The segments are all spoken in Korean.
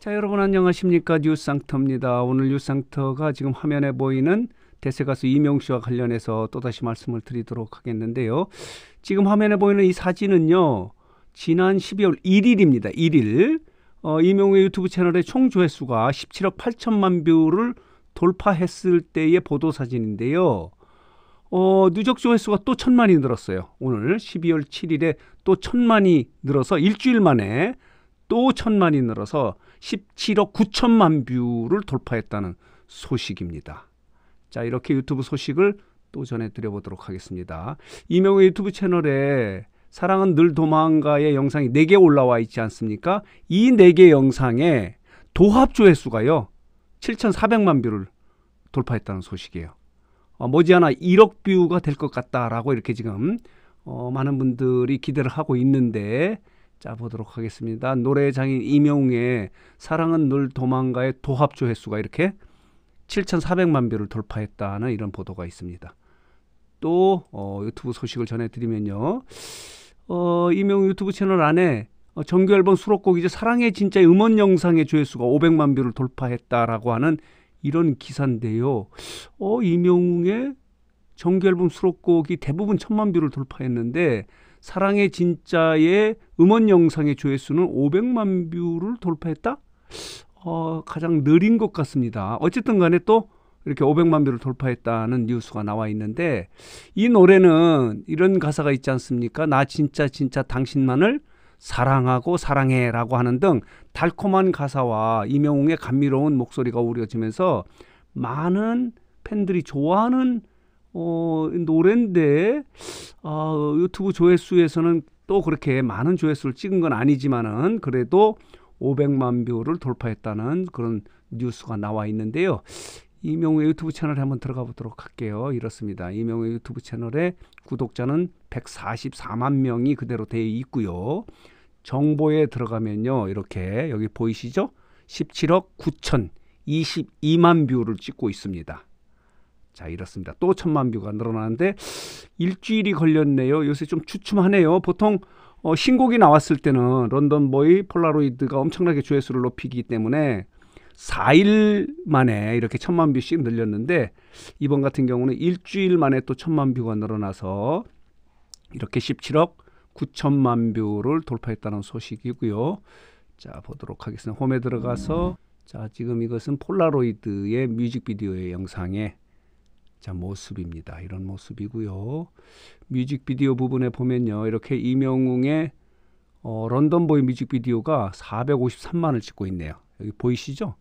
자 여러분 안녕하십니까 뉴상터입니다. 오늘 뉴상터가 지금 화면에 보이는 대세 가수 이명 씨와 관련해서 또다시 말씀을 드리도록 하겠는데요. 지금 화면에 보이는 이 사진은요. 지난 12월 1일입니다. 1일 어, 이명의 유튜브 채널의 총 조회수가 17억 8천만 뷰를 돌파했을 때의 보도 사진인데요. 어, 누적 조회수가 또 천만이 늘었어요. 오늘 12월 7일에 또 천만이 늘어서 일주일 만에 또 천만이 늘어서 17억 9천만 뷰를 돌파했다는 소식입니다. 자, 이렇게 유튜브 소식을 또 전해드려 보도록 하겠습니다. 이명의 유튜브 채널에 사랑은 늘 도망가의 영상이 4개 올라와 있지 않습니까? 이 4개 영상의 도합 조회수가요. 7,400만 뷰를 돌파했다는 소식이에요. 어, 머지않아 1억 뷰가 될 것 같다라고 이렇게 지금 어, 많은 분들이 기대를 하고 있는데 짜보도록 하겠습니다. 노래의 장인 이영웅의 사랑은 늘 도망가의 도합 조회수가 이렇게 7,400만 뷰를 돌파했다는 이런 보도가 있습니다. 또 어, 유튜브 소식을 전해드리면요. 어, 임영웅 유튜브 채널 안에 어, 정규 앨범 수록곡 이제 사랑의 진짜 음원 영상의 조회수가 500만 뷰를 돌파했다라고 하는 이런 기사인데요. 어, 임영웅의 정규 앨범 수록곡이 대부분 1 0 0 0만 뷰를 돌파했는데 사랑의 진짜의 음원 영상의 조회수는 500만 뷰를 돌파했다? 어, 가장 느린 것 같습니다. 어쨌든 간에 또 이렇게 500만 뷰를 돌파했다는 뉴스가 나와 있는데 이 노래는 이런 가사가 있지 않습니까? 나 진짜 진짜 당신만을 사랑하고 사랑해라고 하는 등 달콤한 가사와 이명웅의 감미로운 목소리가 어우러지면서 많은 팬들이 좋아하는 어, 노랜데 어, 아, 유튜브 조회수에서는 또 그렇게 많은 조회수를 찍은 건 아니지만은 그래도 500만 뷰를 돌파했다는 그런 뉴스가 나와 있는데요. 이명우의 유튜브 채널에 한번 들어가 보도록 할게요. 이렇습니다. 이명우의 유튜브 채널에 구독자는 144만 명이 그대로 되어 있고요. 정보에 들어가면요. 이렇게 여기 보이시죠? 17억 9천 22만 뷰를 찍고 있습니다. 자 이렇습니다. 또 천만 뷰가 늘어나는데 일주일이 걸렸네요. 요새 좀추춤하네요 보통 어, 신곡이 나왔을 때는 런던 보이 폴라로이드가 엄청나게 조회수를 높이기 때문에 4일 만에 이렇게 천만 뷰씩 늘렸는데 이번 같은 경우는 일주일 만에 또 천만 뷰가 늘어나서 이렇게 17억 9천만 뷰를 돌파했다는 소식이고요. 자 보도록 하겠습니다. 홈에 들어가서 자 지금 이것은 폴라로이드의 뮤직비디오의 영상에 자, 모습입니다. 이런 모습이고요. 뮤직비디오 부분에 보면요. 이렇게 이명웅의 어, 런던보이 뮤직비디오가 453만을 찍고 있네요. 여기 보이시죠?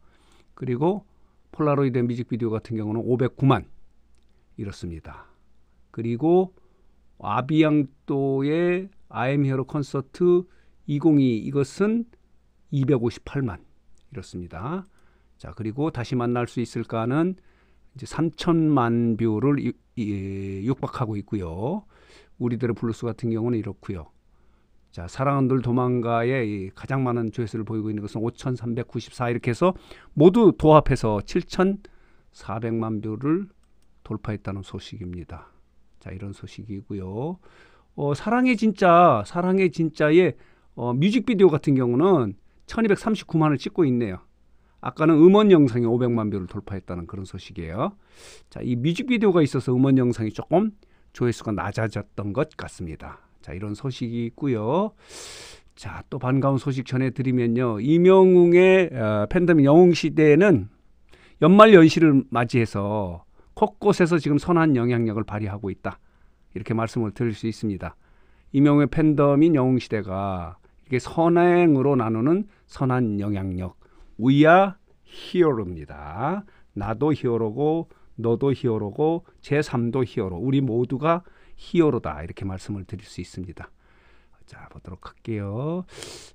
그리고 폴라로이드 뮤직비디오 같은 경우는 509만 이렇습니다. 그리고 아비앙도의 아엠 히어로 콘서트 2022 이것은 258만 이렇습니다. 자, 그리고 다시 만날 수 있을까는 이제 3천만 뷰를 예, 육박하고 있고요. 우리들의 블루스 같은 경우는 이렇고요. 자, 사랑은 늘 도망가에 가장 많은 조회수를 보이고 있는 것은 5,394 이렇게 해서 모두 도합해서 7,400만 뷰를 돌파했다는 소식입니다. 자, 이런 소식이고요. 어, 사랑의 진짜, 사랑의 진짜의 어, 뮤직비디오 같은 경우는 1,239만을 찍고 있네요. 아까는 음원 영상이 500만 뷰를 돌파했다는 그런 소식이에요. 자, 이 뮤직비디오가 있어서 음원 영상이 조금 조회수가 낮아졌던 것 같습니다. 자, 이런 소식이 있고요. 자, 또 반가운 소식 전해드리면요. 이명웅의 어, 팬덤 영웅시대는 연말 연시를 맞이해서 곳곳에서 지금 선한 영향력을 발휘하고 있다. 이렇게 말씀을 드릴 수 있습니다. 이명웅의 팬덤인 영웅시대가 이게 선행으로 나누는 선한 영향력, 우야 히어로입니다. 나도 히어로고 너도 히어로고 제3도 히어로 우리 모두가 히어로다 이렇게 말씀을 드릴 수 있습니다. 자 보도록 할게요.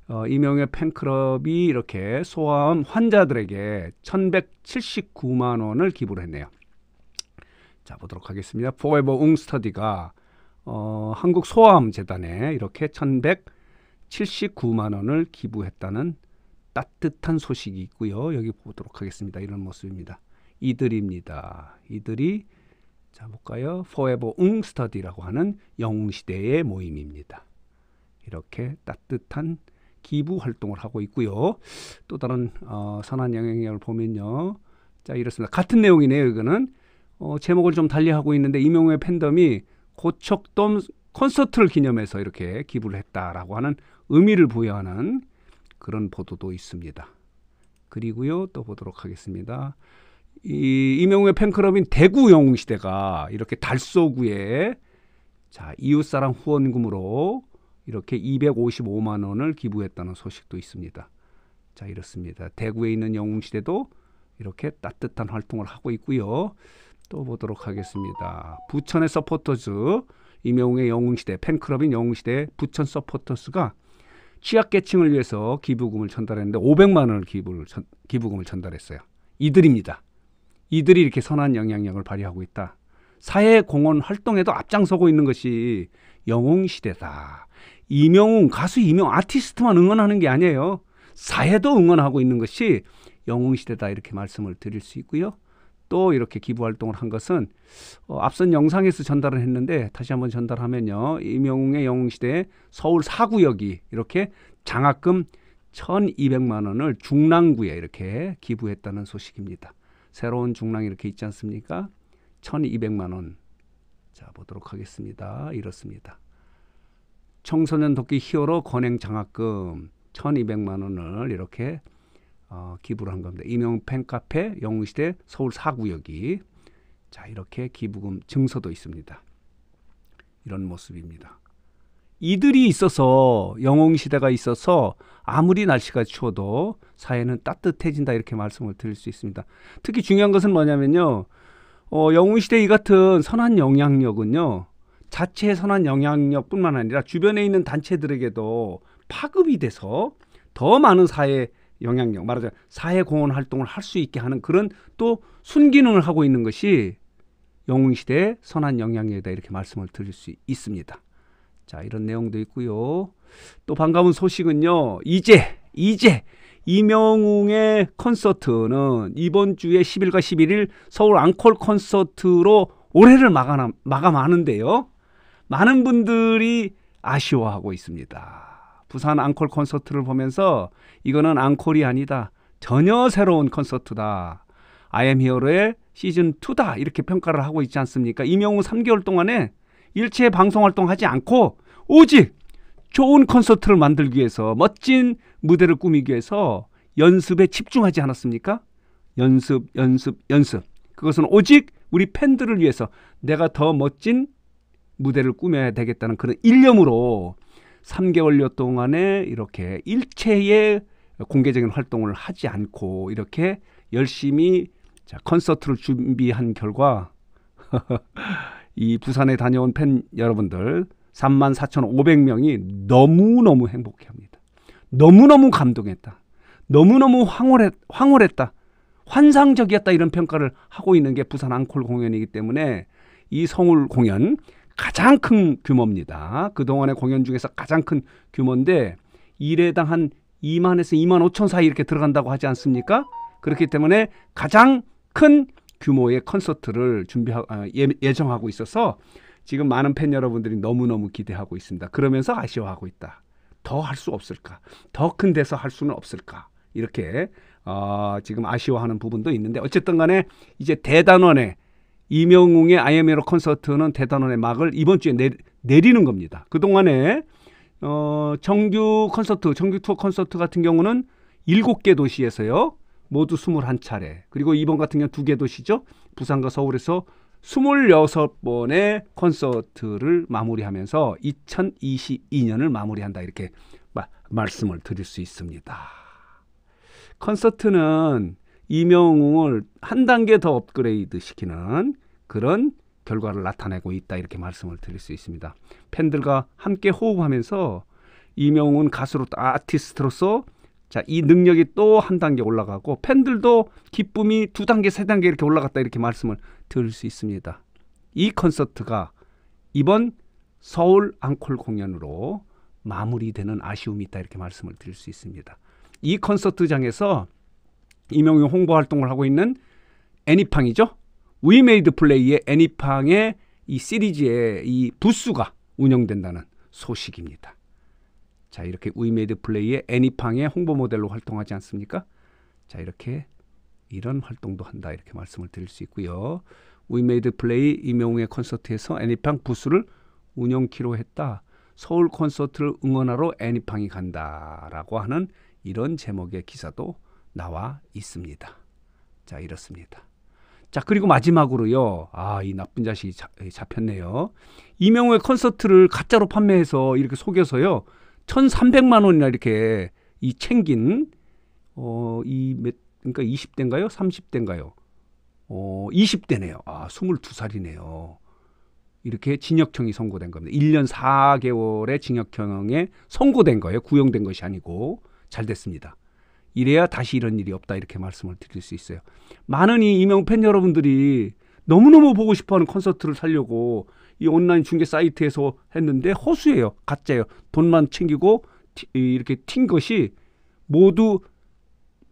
어, 이명의 팬클럽이 이렇게 소아암 환자들에게 1179만 원을 기부를 했네요. 자 보도록 하겠습니다. 포에버 웅스터디가 어, 한국 소아암 재단에 이렇게 1179만 원을 기부했다는 따뜻한 소식이 있고요. 여기 보도록 하겠습니다. 이런 모습입니다. 이들입니다. 이들이 자 볼까요? Forever 웅 스터디라고 하는 영웅 시대의 모임입니다. 이렇게 따뜻한 기부 활동을 하고 있고요. 또 다른 어, 선한 영향력을 보면요. 자 이렇습니다. 같은 내용이네요. 이거는 어, 제목을 좀 달리하고 있는데 이명호의 팬덤이 고척돔 콘서트를 기념해서 이렇게 기부를 했다라고 하는 의미를 부여하는 그런 보도도 있습니다. 그리고요 또 보도록 하겠습니다. 이 이명우의 팬클럽인 대구 영웅시대가 이렇게 달서구에 자 이웃사랑 후원금으로 이렇게 255만 원을 기부했다는 소식도 있습니다. 자 이렇습니다. 대구에 있는 영웅시대도 이렇게 따뜻한 활동을 하고 있고요. 또 보도록 하겠습니다. 부천의 서포터즈 이명웅의 영웅시대 팬클럽인 영웅시대 부천 서포터스가 취약계층을 위해서 기부금을 전달했는데 500만 원을 기부를 전, 기부금을 전달했어요. 이들입니다. 이들이 이렇게 선한 영향력을 발휘하고 있다. 사회 공헌 활동에도 앞장서고 있는 것이 영웅 시대다. 이명웅 가수 이명 아티스트만 응원하는 게 아니에요. 사회도 응원하고 있는 것이 영웅 시대다 이렇게 말씀을 드릴 수 있고요. 또 이렇게 기부 활동을 한 것은 어, 앞선 영상에서 전달을 했는데 다시 한번 전달하면요. 임영웅의 영웅시대 서울 사구역이 이렇게 장학금 1200만 원을 중랑구에 이렇게 기부했다는 소식입니다. 새로운 중랑이 이렇게 있지 않습니까? 1200만 원. 자, 보도록 하겠습니다. 이렇습니다. 청소년 돕끼 히어로 권행 장학금 1200만 원을 이렇게 어, 기부를 한 겁니다. 이명 팬카페 영웅시대 서울 4구역이 자 이렇게 기부금 증서도 있습니다. 이런 모습입니다. 이들이 있어서 영웅시대가 있어서 아무리 날씨가 추워도 사회는 따뜻해진다 이렇게 말씀을 드릴 수 있습니다. 특히 중요한 것은 뭐냐면요. 어, 영웅시대 이 같은 선한 영향력은요. 자체의 선한 영향력뿐만 아니라 주변에 있는 단체들에게도 파급이 돼서 더 많은 사회 영향력 말하자면 사회 공헌 활동을 할 수 있게 하는 그런 또 순기능을 하고 있는 것이 영웅 시대의 선한 영향력이다 이렇게 말씀을 드릴 수 있습니다. 자 이런 내용도 있고요. 또 반가운 소식은요. 이제 이제 이명웅의 콘서트는 이번 주에 10일과 11일 서울 앙콜 콘서트로 올해를 마감, 마하는데요 많은 분들이 아쉬워하고 있습니다. 부산 앙콜 콘서트를 보면서 이거는 앙콜이 아니다. 전혀 새로운 콘서트다. 아이엠 히어로의 시즌 2다. 이렇게 평가를 하고 있지 않습니까? 임영웅 3개월 동안에 일체 방송 활동하지 않고 오직 좋은 콘서트를 만들기 위해서 멋진 무대를 꾸미기 위해서 연습에 집중하지 않았습니까? 연습, 연습, 연습. 그것은 오직 우리 팬들을 위해서 내가 더 멋진 무대를 꾸며야 되겠다는 그런 일념으로 3개월여 동안에 이렇게 일체의 공개적인 활동을 하지 않고 이렇게 열심히 자, 콘서트를 준비한 결과 이 부산에 다녀온 팬 여러분들 3 4,500명이 너무너무 행복해합니다. 너무너무 감동했다. 너무너무 황홀했, 황홀했다. 환상적이었다 이런 평가를 하고 있는 게 부산 앙콜 공연이기 때문에 이 성울 공연 가장 큰 규모입니다. 그동안의 공연 중에서 가장 큰 규모인데 1회당 한 2만에서 2만 5천 사이 이렇게 들어간다고 하지 않습니까? 그렇기 때문에 가장 큰 규모의 콘서트를 준비 아, 예, 예정하고 있어서 지금 많은 팬 여러분들이 너무너무 기대하고 있습니다. 그러면서 아쉬워하고 있다. 더 할 수 없을까? 더 큰 데서 할 수는 없을까? 이렇게 어, 지금 아쉬워하는 부분도 있는데 어쨌든 간에 이제 대단원의 이명웅의 아이엠에로 콘서트는 대단원의 막을 이번 주에 내, 내리는 겁니다. 그동안에 어, 정규 콘서트, 정규 투어 콘서트 같은 경우는 7개 도시에서요. 모두 21차례. 그리고 이번 같은 경우 는 2개 도시죠. 부산과 서울에서 26번의 콘서트를 마무리하면서 2022년을 마무리한다. 이렇게 마, 말씀을 드릴 수 있습니다. 콘서트는 이명웅을 한 단계 더 업그레이드 시키는 그런 결과를 나타내고 있다 이렇게 말씀을 드릴 수 있습니다. 팬들과 함께 호흡하면서 이명훈 가수로 아티스트로서 자, 이 능력이 또 한 단계 올라가고 팬들도 기쁨이 두 단계, 세 단계 이렇게 올라갔다 이렇게 말씀을 드릴 수 있습니다. 이 콘서트가 이번 서울 앙콜 공연으로 마무리되는 아쉬움이 있다 이렇게 말씀을 드릴 수 있습니다. 이 콘서트장에서 이명윤 홍보 활동을 하고 있는 애니팡이죠. 위메이드 플레이의 애니팡의 이 시리즈의 이 부스가 운영된다는 소식입니다. 자 이렇게 위메이드 플레이의 애니팡의 홍보 모델로 활동하지 않습니까? 자 이렇게 이런 활동도 한다 이렇게 말씀을 드릴 수 있고요. 위메이드 플레이 임영웅의 콘서트에서 애니팡 부스를 운영키로 했다. 서울 콘서트를 응원하러 애니팡이 간다라고 하는 이런 제목의 기사도 나와 있습니다. 자 이렇습니다. 자, 그리고 마지막으로요. 아, 이 나쁜 자식이 잡혔네요. 이명호의 콘서트를 가짜로 판매해서 이렇게 속여서요. 1,300만 원이나 이렇게 이 챙긴 어, 이 몇, 그러니까 20대인가요? 30대인가요? 어, 20대네요. 아, 22살이네요. 이렇게 징역형이 선고된 겁니다. 1년 4개월의 징역형에 선고된 거예요. 구형된 것이 아니고 잘 됐습니다. 이래야 다시 이런 일이 없다 이렇게 말씀을 드릴 수 있어요. 많은 이 이명 팬 여러분들이 너무너무 보고 싶어하는 콘서트를 살려고 이 온라인 중계 사이트에서 했는데 허수예요. 가짜예요. 돈만 챙기고 티, 이렇게 튄 것이 모두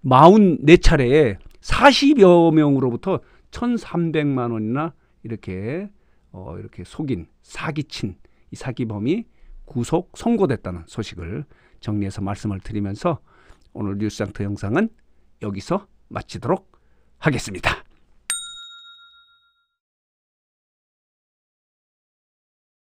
44차례에 40여 명으로부터 1,300만 원이나 이렇게 어, 이렇게 속인 사기친 이 사기범이 구속 선고됐다는 소식을 정리해서 말씀을 드리면서 오늘 뉴스장터 영상은 여기서 마치도록 하겠습니다.